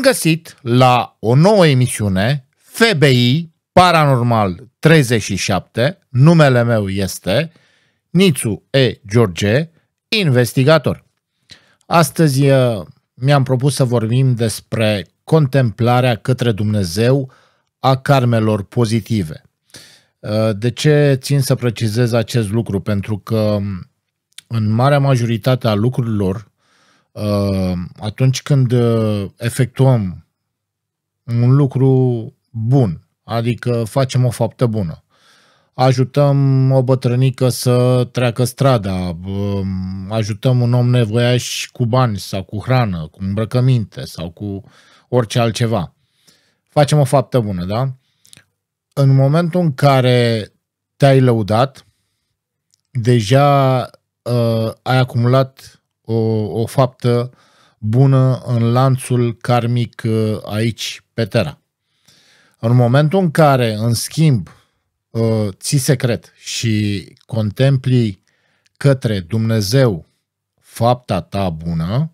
găsit la o nouă emisiune FBI Paranormal 37. Numele meu este Nițu E. George, investigator. Astăzi uh, mi-am propus să vorbim despre contemplarea către Dumnezeu a karmelor pozitive. Uh, de ce țin să precizez acest lucru? Pentru că um, în marea majoritate a lucrurilor Uh, atunci când uh, efectuăm un lucru bun, adică facem o faptă bună, ajutăm o bătrânică să treacă strada, uh, ajutăm un om nevoiaș cu bani sau cu hrană, cu îmbrăcăminte sau cu orice altceva. Facem o faptă bună, da? În momentul în care te-ai lăudat, deja uh, ai acumulat o, o faptă bună în lanțul karmic uh, aici pe Terra. În momentul în care, în schimb, uh, ți secret și contempli către Dumnezeu fapta ta bună,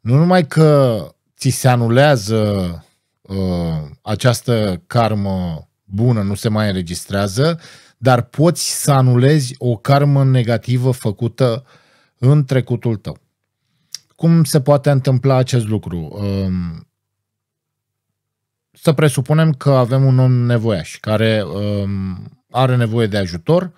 nu numai că ți se anulează uh, această karmă bună, nu se mai înregistrează, dar poți să anulezi o karmă negativă făcută uh, în trecutul tău. Cum se poate întâmpla acest lucru? Um, să presupunem că avem un om nevoiaș care um, are nevoie de ajutor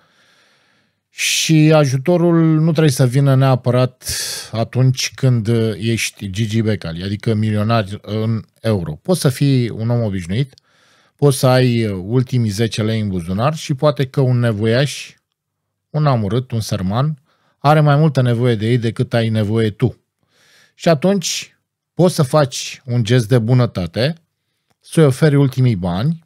și ajutorul nu trebuie să vină neapărat atunci când ești Gigi Becali, adică milionar în euro. Poți să fii un om obișnuit, poți să ai ultimii 10 lei în buzunar și poate că un nevoiaș, un amurât, un sărman, are mai multă nevoie de ei decât ai nevoie tu. Și atunci poți să faci un gest de bunătate, să-i oferi ultimii bani,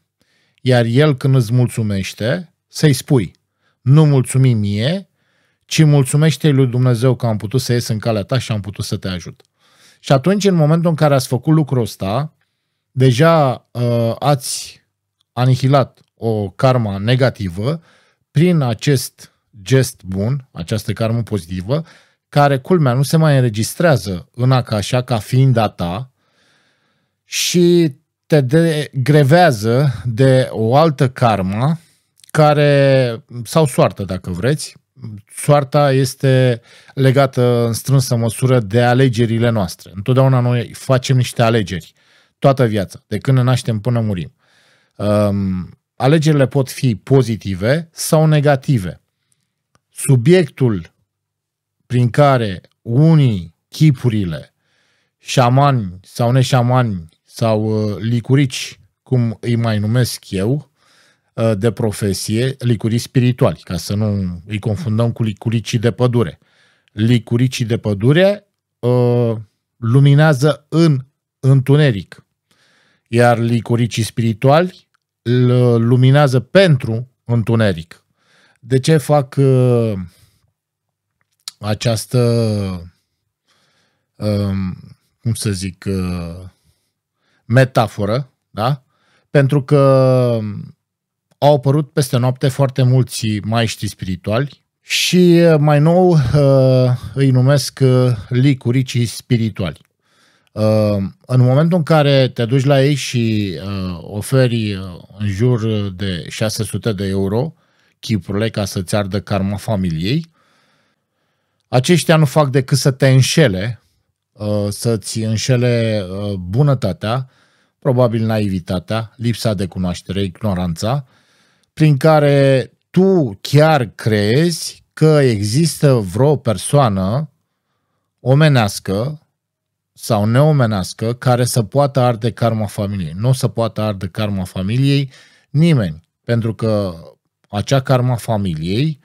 iar el când îți mulțumește, să-i spui, nu mulțumi mie, ci mulțumește lui Dumnezeu că am putut să ies în calea ta și am putut să te ajut. Și atunci, în momentul în care ați făcut lucrul ăsta, deja uh, ați anihilat o karma negativă prin acest gest bun, această karmă pozitivă, care, culmea, nu se mai înregistrează în ACA așa ca fiind a ta și te de- grevează de o altă karmă care, sau soartă dacă vreți, soarta este legată în strânsă măsură de alegerile noastre. Întotdeauna noi facem niște alegeri toată viața, de când ne naștem până murim. Um, alegerile pot fi pozitive sau negative subiectul prin care unii chipurile, șamani sau neșamani sau uh, licurici, cum îi mai numesc eu, uh, de profesie, licurii spirituali, ca să nu îi confundăm cu licuricii de pădure. Licuricii de pădure uh, luminează în întuneric, iar licuricii spirituali luminează pentru întuneric. De ce fac uh, această, uh, cum să zic, uh, metaforă, da? Pentru că au apărut peste noapte foarte mulți maiștri spirituali și uh, mai nou uh, îi numesc uh, licuricii spirituali. Uh, în momentul în care te duci la ei și uh, oferi uh, în jur de 600 de euro, chipurile ca să-ți ardă karma familiei. Aceștia nu fac decât să te înșele, uh, să-ți înșele uh, bunătatea, probabil naivitatea, lipsa de cunoaștere, ignoranța, prin care tu chiar crezi că există vreo persoană omenească sau neomenească care să poată arde karma familiei. Nu o să poată arde karma familiei nimeni, pentru că acea karma familiei,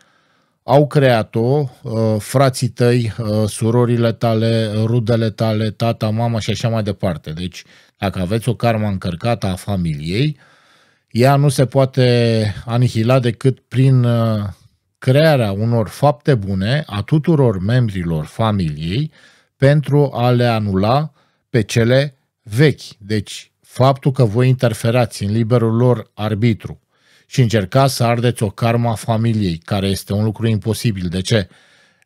au creat-o uh, frații tăi, uh, surorile tale, uh, rudele tale, tata, mama și așa mai departe. Deci, dacă aveți o karma încărcată a familiei, ea nu se poate anihila decât prin crearea unor fapte bune a tuturor membrilor familiei pentru a le anula pe cele vechi. Deci, faptul că voi interferați în liberul lor arbitru și încerca să ardeți o karma familiei, care este un lucru imposibil. De ce?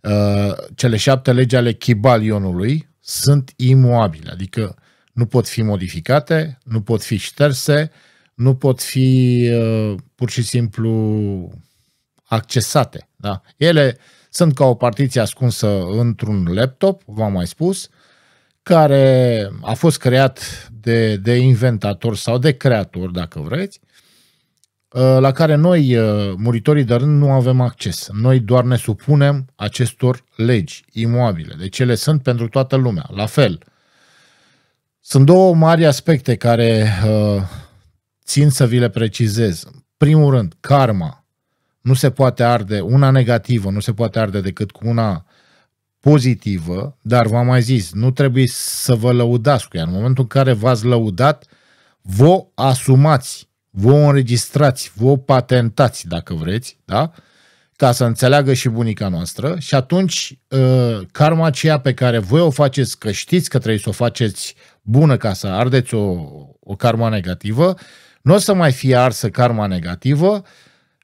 Uh, cele șapte legi ale Chibalionului sunt imuabile, adică nu pot fi modificate, nu pot fi șterse, nu pot fi uh, pur și simplu accesate. Da? Ele sunt ca o partiție ascunsă într-un laptop, v-am mai spus, care a fost creat de, de inventator sau de creator, dacă vreți, Uh, la care noi, uh, muritorii de rând, nu avem acces. Noi doar ne supunem acestor legi imobile. Deci ele sunt pentru toată lumea. La fel, sunt două mari aspecte care uh, țin să vi le precizez. Primul rând, karma. Nu se poate arde una negativă, nu se poate arde decât cu una pozitivă, dar v-am mai zis, nu trebuie să vă lăudați cu ea. În momentul în care v-ați lăudat, vă asumați vă o înregistrați, vă o patentați dacă vreți, da? ca să înțeleagă și bunica noastră și atunci ă, karma aceea pe care voi o faceți, că știți că trebuie să o faceți bună ca să ardeți o, o karma negativă, nu o să mai fie arsă karma negativă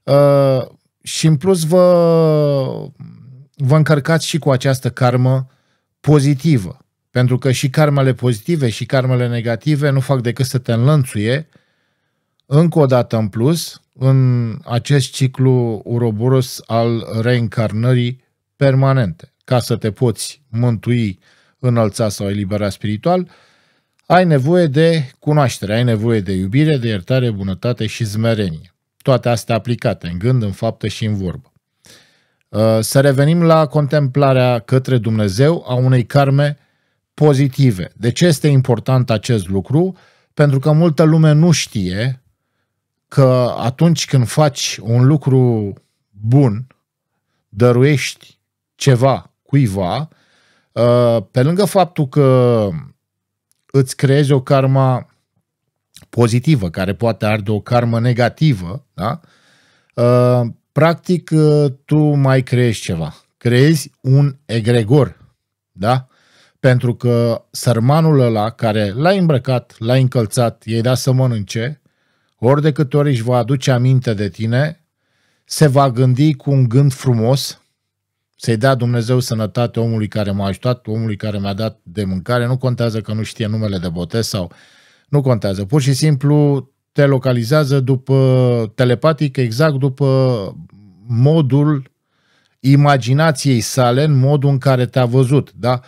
ă, și în plus vă, vă încărcați și cu această karmă pozitivă. Pentru că și karmele pozitive și karmele negative nu fac decât să te înlănțuie uh, încă o dată în plus, în acest ciclu uroboros al reîncarnării permanente, ca să te poți mântui, înălța sau elibera spiritual, ai nevoie de cunoaștere, ai nevoie de iubire, de iertare, bunătate și zmerenie. Toate astea aplicate în gând, în faptă și în vorbă. Uh, să revenim la contemplarea către Dumnezeu a unei karme pozitive. De ce este important acest lucru? Pentru că multă lume nu știe că atunci când faci un lucru bun, dăruiești ceva cuiva, uh, pe lângă faptul că îți creezi o karma pozitivă, care poate arde o karmă negativă, da? Uh, practic uh, tu mai creezi ceva. Creezi un egregor, da? Pentru că sărmanul ăla care l-ai îmbrăcat, l-ai încălțat, i-ai dat să mănânce, ori de câte ori își va aduce aminte de tine, se va gândi cu un gând frumos, să-i dea Dumnezeu sănătate omului care m-a ajutat, omului care mi-a dat de mâncare, nu contează că nu știe numele de botez sau nu contează. Pur și simplu te localizează după telepatic, exact după modul imaginației sale, în modul în care te-a văzut, da?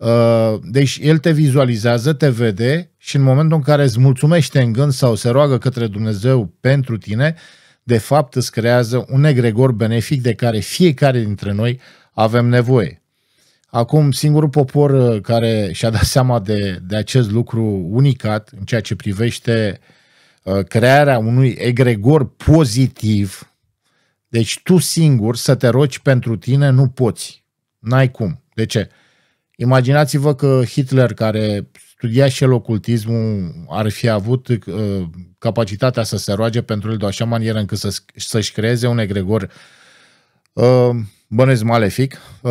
Uh, deci el te vizualizează, te vede și în momentul în care îți mulțumește în gând sau se roagă către Dumnezeu pentru tine, de fapt îți creează un egregor benefic de care fiecare dintre noi avem nevoie. Acum, singurul popor uh, care și-a dat seama de, de acest lucru unicat în ceea ce privește uh, crearea unui egregor pozitiv, deci tu singur să te rogi pentru tine nu poți. N-ai cum. De ce? Imaginați-vă că Hitler, care studia și el ocultismul, ar fi avut uh, capacitatea să se roage pentru el de așa manieră încât să, să-și creeze un egregor uh, bănesc malefic, uh,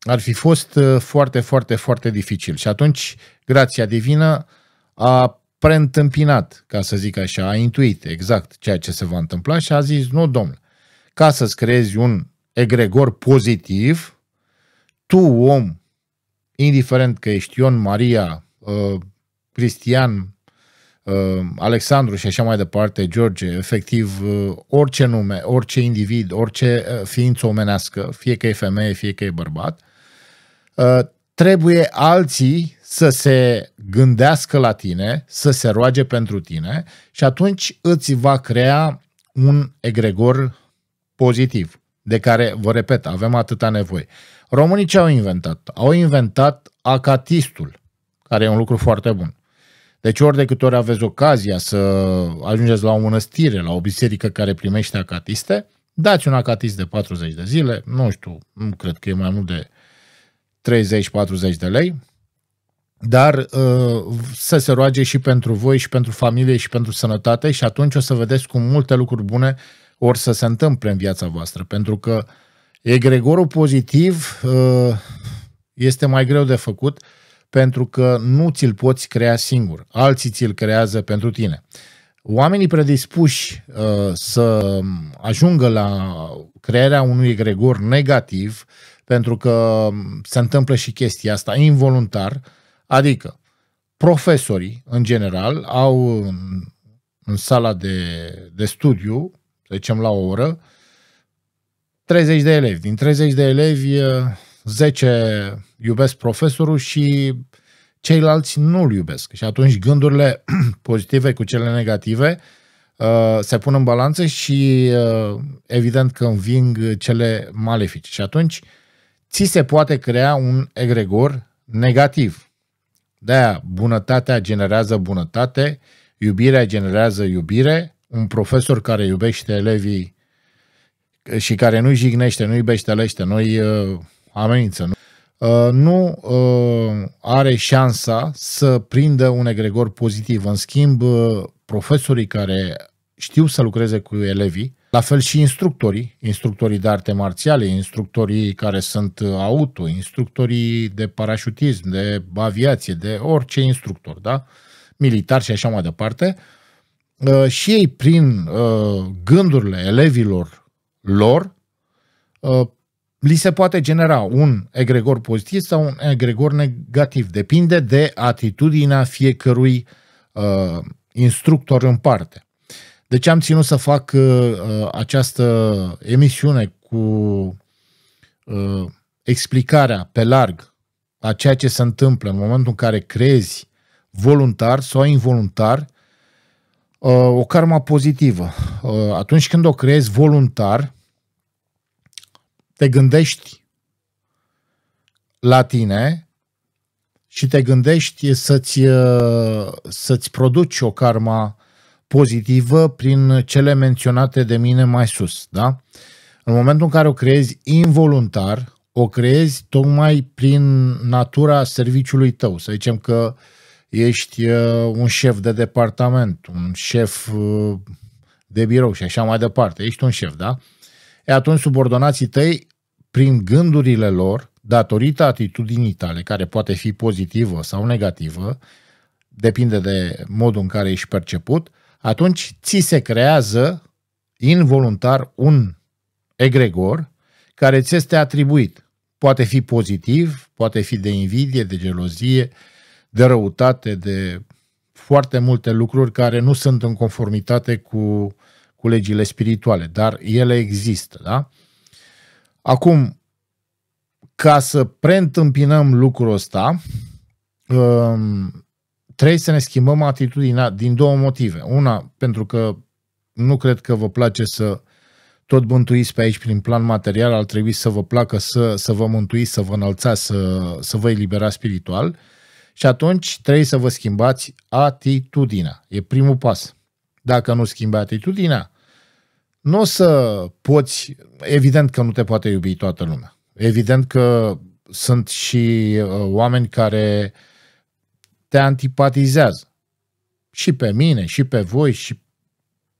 ar fi fost uh, foarte, foarte, foarte dificil. Și atunci, grația divină a preîntâmpinat, ca să zic așa, a intuit exact ceea ce se va întâmpla și a zis, nu, domn, ca să-ți creezi un egregor pozitiv, tu, om, indiferent că ești Ion, Maria, uh, Cristian, uh, Alexandru și așa mai departe, George, efectiv uh, orice nume, orice individ, orice ființă omenească, fie că e femeie, fie că e bărbat, trebuie alții să se gândească la tine, să se roage pentru tine și atunci îți va crea un egregor pozitiv de care, vă repet, avem atâta nevoie. Românii ce au inventat? Au inventat acatistul, care e un lucru foarte bun. Deci ori de câte ori aveți ocazia să ajungeți la o mănăstire, la o biserică care primește acatiste, dați un acatist de 40 de zile, nu știu, nu cred că e mai mult de 30-40 de lei, dar uh, să se roage și pentru voi și pentru familie și pentru sănătate și atunci o să vedeți cum multe lucruri bune or să se întâmple în viața voastră, pentru că egregorul pozitiv uh, este mai greu de făcut pentru că nu ți-l poți crea singur, alții ți-l creează pentru tine. Oamenii predispuși uh, să ajungă la crearea unui egregor negativ, pentru că se întâmplă și chestia asta involuntar, adică profesorii, în general, au în sala de, de studiu să zicem la o oră, 30 de elevi. Din 30 de elevi, 10 eh, iubesc profesorul și ceilalți nu îl iubesc. Și atunci gândurile pozitive cu cele negative eh, se pun în balanță și eh, evident că înving cele malefice. Și atunci ți se poate crea un egregor negativ. De-aia bunătatea generează bunătate, iubirea generează iubire, un profesor care iubește elevii și care nu jignește, nu iubește, lește, nu-i uh, amenință, nu, uh, nu uh, are șansa să prindă un egregor pozitiv. În schimb, uh, profesorii care știu să lucreze cu elevii, la fel și instructorii, instructorii de arte marțiale, instructorii care sunt uh, auto, instructorii de parașutism, de aviație, de orice instructor, da? militar și așa mai departe, uh, Uh, și ei prin uh, gândurile elevilor lor uh, li se poate genera un egregor pozitiv sau un egregor negativ. Depinde de atitudinea fiecărui instructor în parte. Deci am ținut să fac această emisiune cu explicarea pe larg a ceea ce se întâmplă în momentul în care crezi voluntar sau involuntar Uh, o karma pozitivă. Uh, atunci când o creezi voluntar, te gândești la tine și te gândești să-ți, uh, să-ți produci o karma pozitivă prin cele menționate de mine mai sus. Da? În momentul în care o creezi involuntar, o creezi tocmai prin natura serviciului tău. Să zicem că uh, ești un șef de departament, un șef de birou și așa mai departe. Ești un șef, da? E atunci subordonații tăi, prin gândurile lor, datorită atitudinii tale, care poate fi pozitivă sau negativă, depinde de modul în care ești perceput, atunci ți se creează involuntar un egregor care ți este atribuit. Poate fi pozitiv, poate fi de invidie, de gelozie, uh, de răutate, de foarte multe lucruri care nu sunt în conformitate cu, cu legile spirituale, dar ele există, da? Acum, ca să preîntâmpinăm lucrul ăsta, um, trebuie să ne schimbăm atitudinea din două motive. Una, pentru că nu cred că vă place să tot bântuiți pe aici prin plan material, ar trebui să vă placă să, să vă mântuiți, să vă înălțați, să, să vă eliberați spiritual. Uh, și atunci trebuie să vă schimbați atitudinea. E primul pas. Dacă nu schimbi atitudinea, nu o să poți, evident că nu te poate iubi toată lumea. Evident că sunt și uh, oameni care te antipatizează. Și pe mine, și pe voi, și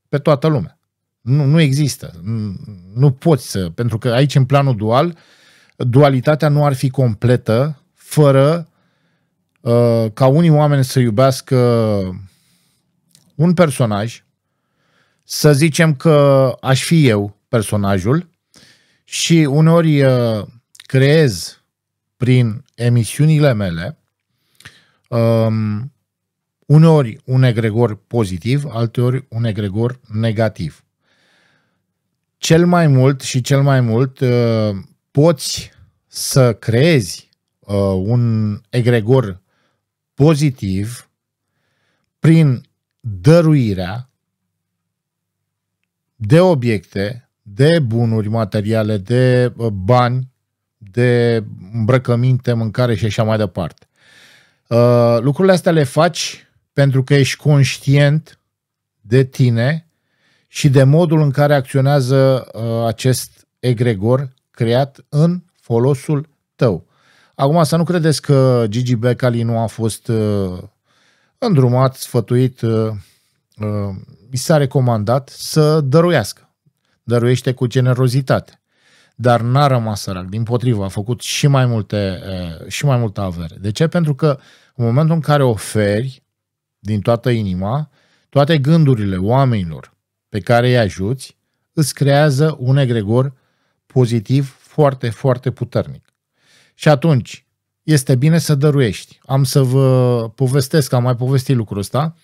pe toată lumea. Nu, nu există. Nu, nu poți să. Pentru că aici, în planul dual, dualitatea nu ar fi completă fără Uh, ca unii oameni să iubească un personaj, să zicem că aș fi eu personajul și uneori uh, creez prin emisiunile mele um, uneori un egregor pozitiv, alteori un egregor negativ. Cel mai mult și cel mai mult uh, poți să creezi uh, un egregor pozitiv prin dăruirea de obiecte, de bunuri materiale, de bani, de îmbrăcăminte, mâncare și așa mai departe. Ă, lucrurile astea le faci pentru că ești conștient de tine și de modul în care acționează ă, acest egregor creat în folosul tău. Acum să nu credeți că Gigi Becali nu a fost uh, îndrumat, sfătuit, uh, uh, i s-a recomandat să dăruiască. Dăruiește cu generozitate. Dar n-a rămas sărac, din potrivă, a făcut și mai, multe, uh, și mai multă avere. De ce? Pentru că în momentul în care oferi din toată inima, toate gândurile oamenilor pe care îi ajuți, îți creează un egregor pozitiv foarte, foarte puternic. Și atunci, este bine să dăruiești. Am să vă povestesc, am mai povestit lucrul ăsta,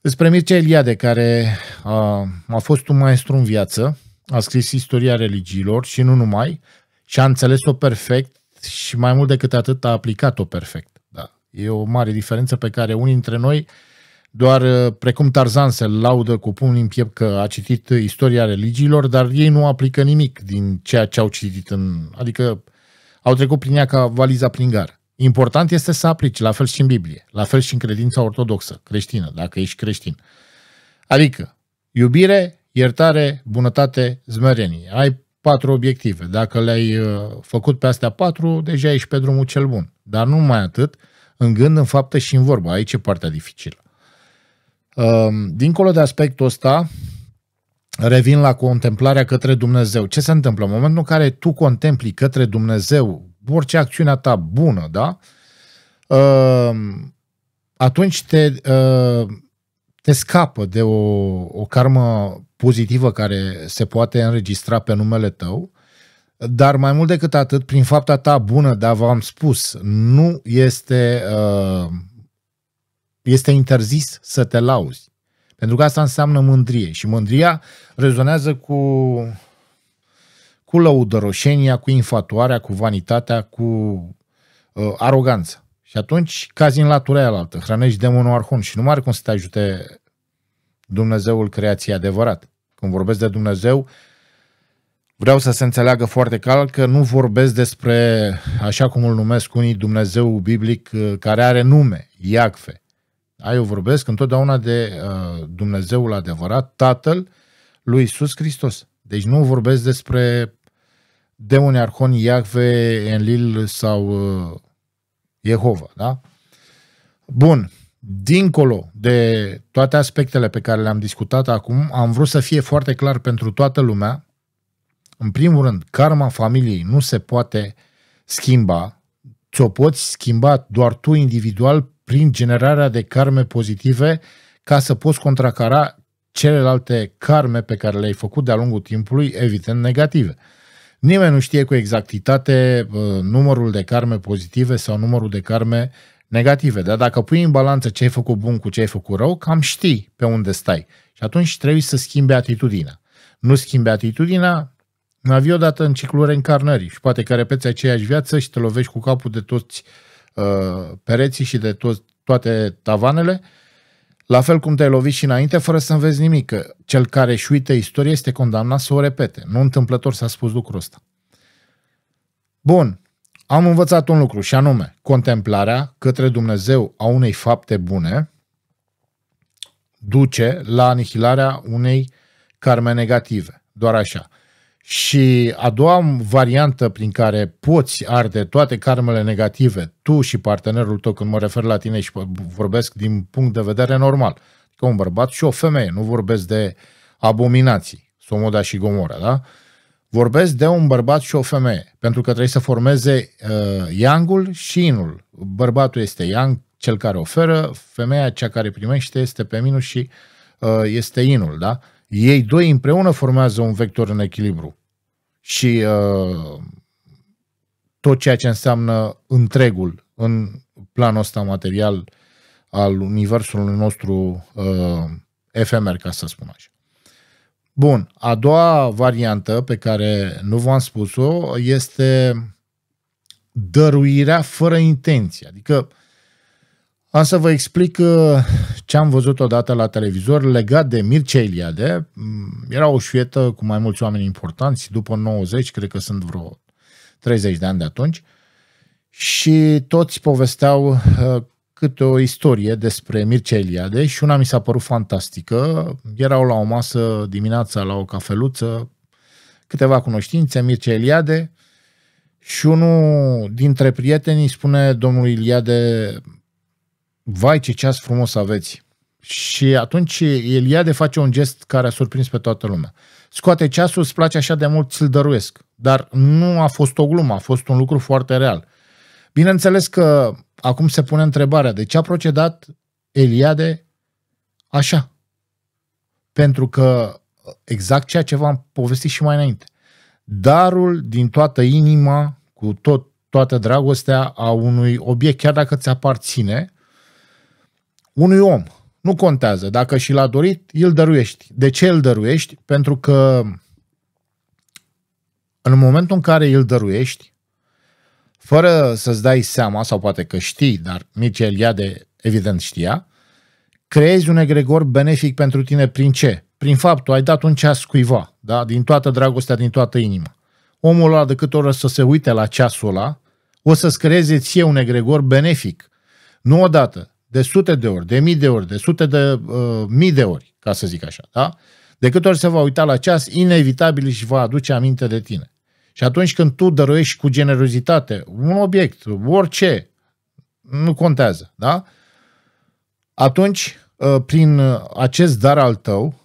despre Mircea Eliade, care a, a fost un maestru în viață, a scris istoria religiilor și nu numai, și a înțeles-o perfect și mai mult decât atât a aplicat-o perfect. Da. E o mare diferență pe care unii dintre noi doar uh, precum Tarzan se laudă cu pumnii în piept că a citit istoria religiilor, dar ei nu aplică nimic din ceea ce au citit. În, adică au trecut prin ea ca valiza prin gară. Important este să aplici, la fel și în Biblie, la fel și în credința ortodoxă, creștină, dacă ești creștin. Adică, iubire, iertare, bunătate, zmerenie. Ai patru obiective. Dacă le-ai uh, făcut pe astea patru, deja ești pe drumul cel bun. Dar nu mai atât, în gând, în faptă și în vorbă. Aici e partea dificilă. Um, dincolo de aspectul ăsta, revin la contemplarea către Dumnezeu. Ce se întâmplă? În momentul în care tu contempli către Dumnezeu orice acțiunea ta bună, da? Ehm, atunci te, ehm, te scapă de o, o karmă pozitivă care se poate înregistra pe numele tău, dar mai mult decât atât, prin fapta ta bună, dar v-am spus, nu este, ehm, este interzis să te lauzi. Pentru că asta înseamnă mândrie și mândria rezonează cu, cu lăudăroșenia, cu infatuarea, cu vanitatea, cu uh, aroganța. Și atunci cazi în latura aia altă, hrănești demonul arhun și nu mai are cum să te ajute Dumnezeul creației adevărat. Când vorbesc de Dumnezeu, vreau să se înțeleagă foarte clar că nu vorbesc despre, așa cum îl numesc unii, Dumnezeu biblic uh, care are nume, Iacfe. Eu vorbesc întotdeauna de uh, Dumnezeul adevărat, Tatăl lui Iisus Hristos. Deci nu vorbesc despre demonii Arhon, Iacve, Enlil sau uh, Jehova. Da? Bun, dincolo de toate aspectele pe care le-am discutat acum, am vrut să fie foarte clar pentru toată lumea, în primul rând, karma familiei nu se poate schimba, ți-o poți schimba doar tu individual prin generarea de karme pozitive ca să poți contracara celelalte karme pe care le-ai făcut de-a lungul timpului, evident negative. Nimeni nu știe cu exactitate uh, numărul de karme pozitive sau numărul de karme negative, dar dacă pui în balanță ce ai făcut bun cu ce ai făcut rău, cam știi pe unde stai. Și atunci trebuie să schimbi atitudinea. Nu schimbi atitudinea, n o odată în ciclul reîncarnării și poate că repeți aceeași viață și te lovești cu capul de toți uh, Uh, pereții și de to- toate tavanele, la fel cum te-ai lovit și înainte, fără să înveți nimic, că cel care își uită istoria este condamnat să o repete. Nu întâmplător s-a spus lucrul ăsta. Bun, am învățat un lucru și anume, contemplarea către Dumnezeu a unei fapte bune duce la anihilarea unei karme negative. Doar așa. Și a doua variantă prin care poți arde toate karmele negative, tu și partenerul tău, când mă refer la tine și vorbesc din punct de vedere normal, că adică un bărbat și o femeie, nu vorbesc de abominații, Somoda și Gomora, da? Vorbesc de un bărbat și o femeie, pentru că trebuie să formeze uh, yangul și inul. Bărbatul este yang, cel care oferă, femeia, cea care primește, este pe minus și uh, este inul, da? Uh, ei doi împreună formează un vector în echilibru. Și uh, tot ceea ce înseamnă întregul în planul ăsta material al universului nostru uh, efemer, ca să spun așa. Bun, a doua variantă pe care nu v-am spus-o este dăruirea fără intenție. Adică am să vă explic uh, ce am văzut odată la televizor legat de Mircea Eliade. Mm, era o șuietă cu mai mulți oameni importanți, după 90, cred că sunt vreo 30 de ani de atunci, și toți povesteau uh, câte o istorie despre Mircea Eliade și una mi s-a părut fantastică. Erau la o masă dimineața, la o cafeluță, câteva cunoștințe, Mircea Eliade, și unul dintre prietenii spune domnul Iliade, vai ce ceas frumos aveți. Și atunci Eliade face un gest care a surprins pe toată lumea. Scoate ceasul, îți place așa de mult, ți-l dăruiesc. Dar nu a fost o glumă, a fost un lucru foarte real. Bineînțeles că acum se pune întrebarea de ce a procedat Eliade așa. Pentru că exact ceea ce v-am povestit și mai înainte. Darul din toată inima, cu tot, toată dragostea a unui obiect, chiar dacă ți aparține, unui om. Nu contează. Dacă și l-a dorit, îl dăruiești. De ce îl dăruiești? Pentru că în momentul în care îl dăruiești, fără să-ți dai seama, sau poate că știi, dar Mircea Eliade evident știa, creezi un egregor benefic pentru tine prin ce? Prin faptul, ai dat un ceas cuiva, da? din toată dragostea, din toată inima. Omul ăla, de câte ori să se uite la ceasul ăla, o să-ți creeze ție un egregor benefic. Nu odată, de sute de ori, de mii de ori, de sute de uh, mii de ori, ca să zic așa, da? De câte ori se va uita la ceas, inevitabil și va aduce aminte de tine. Și atunci când tu dăruiești cu generozitate un obiect, orice, nu contează, da? Atunci, uh, prin uh, acest dar al tău,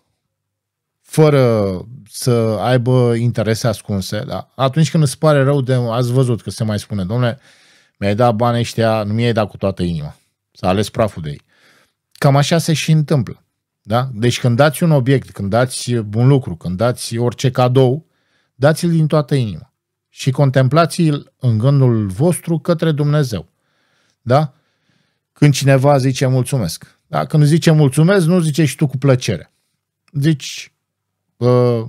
fără să aibă interese ascunse, da? atunci când îți pare rău de, ați văzut că se mai spune, domnule, mi-ai dat bani ăștia, nu mi-ai dat cu toată inima. S-a ales praful de ei. Cam așa se și întâmplă. Da? Deci când dați un obiect, când dați un lucru, când dați orice cadou, dați-l din toată inima și contemplați-l în gândul vostru către Dumnezeu. Da? Când cineva zice mulțumesc. Da? Când zice mulțumesc, nu zice și tu cu plăcere. Zici, uh,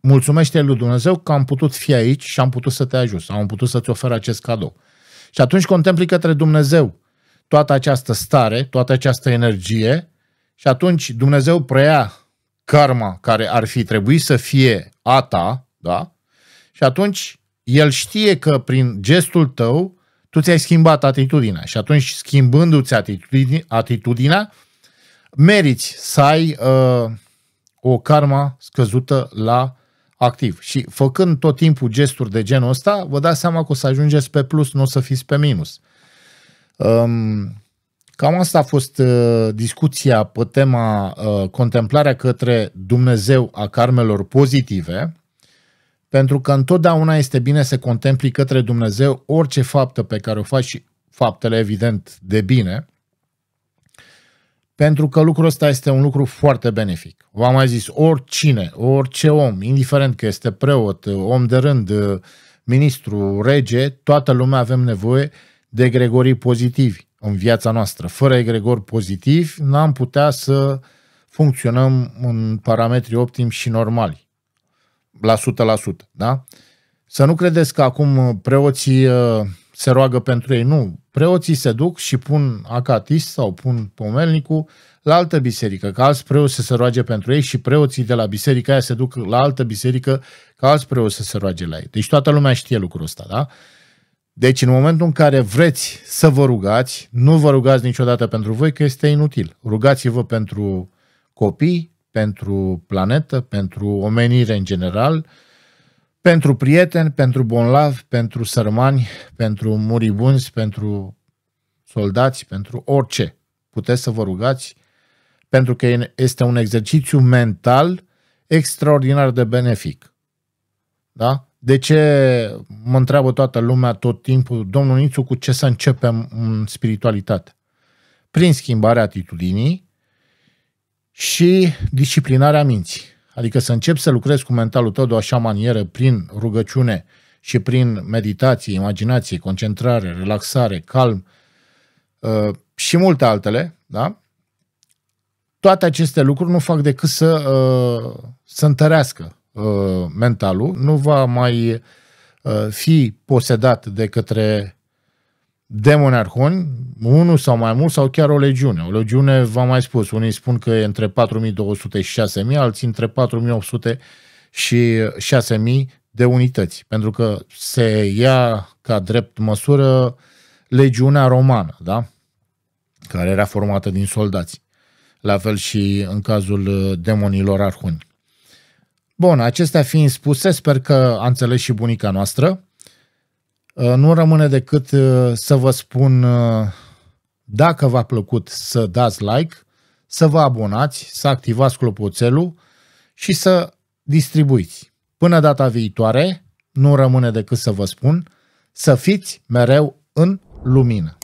mulțumește lui Dumnezeu că am putut fi aici și am putut să te ajut, am putut să-ți ofer acest cadou. Și atunci contempli către Dumnezeu toată această stare, toată această energie și atunci Dumnezeu preia karma care ar fi trebuit să fie a ta, da? Și atunci el știe că prin gestul tău tu ți-ai schimbat atitudinea și atunci schimbându-ți atitudinea, meriți să ai uh, o karma scăzută la activ. Și făcând tot timpul gesturi de genul ăsta, vă dați seama că o să ajungeți pe plus, nu o să fiți pe minus. Um, Cam asta a fost uh, discuția pe tema uh, contemplarea către Dumnezeu a karmelor pozitive, pentru că întotdeauna este bine să contempli către Dumnezeu orice faptă pe care o faci faptele, evident, de bine, pentru că lucrul ăsta este un lucru foarte benefic. V-am mai zis, oricine, orice om, indiferent că este preot, om de rând, ministru, rege, toată lumea avem nevoie uh, de egregorii pozitivi în viața noastră. Fără egregori pozitivi n-am putea să funcționăm în parametri optimi și normali. La 100%, da? Să nu credeți că acum uh, preoții uh, se roagă pentru ei. Nu, preoții se duc și pun acatist sau pun pomelnicul la altă biserică, Ca alți preoți să se roage pentru ei și preoții de la biserica aia se duc la altă biserică ca alți preoți să se roage la ei. Deci toată lumea știe lucrul ăsta, da? Deci în momentul în care vreți să vă rugați, nu vă rugați niciodată pentru voi că este inutil. Rugați-vă pentru copii, pentru planetă, pentru omenire în general, pentru prieteni, pentru bonlavi, pentru sărmani, pentru muribunzi, pentru soldați, pentru orice. Puteți să vă rugați pentru că este un exercițiu mental extraordinar de benefic. Da? De ce mă întreabă toată lumea tot timpul, domnul Nițu, cu ce să începem în spiritualitate? Prin schimbarea atitudinii și disciplinarea minții. Adică să începi să lucrezi cu mentalul tău de o așa manieră, prin rugăciune și prin meditație, imaginație, concentrare, relaxare, calm uh, și multe altele, da? Toate aceste lucruri nu fac decât să, uh, să întărească Uh, mentalul nu va mai uh, fi posedat de către demoni arhoni, unul sau mai mult, sau chiar o legiune. O legiune, v-am mai spus, unii spun că e între 4200 și 6000, alții între 4800 și 6000 de unități, pentru că se ia ca drept măsură legiunea romană, da? care era formată din soldați. La fel și în cazul uh, demonilor arhoni. Bun, acestea fiind spuse, sper că a înțeles și bunica noastră. Uh, nu rămâne decât uh, să vă spun uh, dacă v-a plăcut să dați like, să vă abonați, să activați clopoțelul și să distribuiți. Până data viitoare, nu rămâne decât să vă spun să fiți mereu în lumină.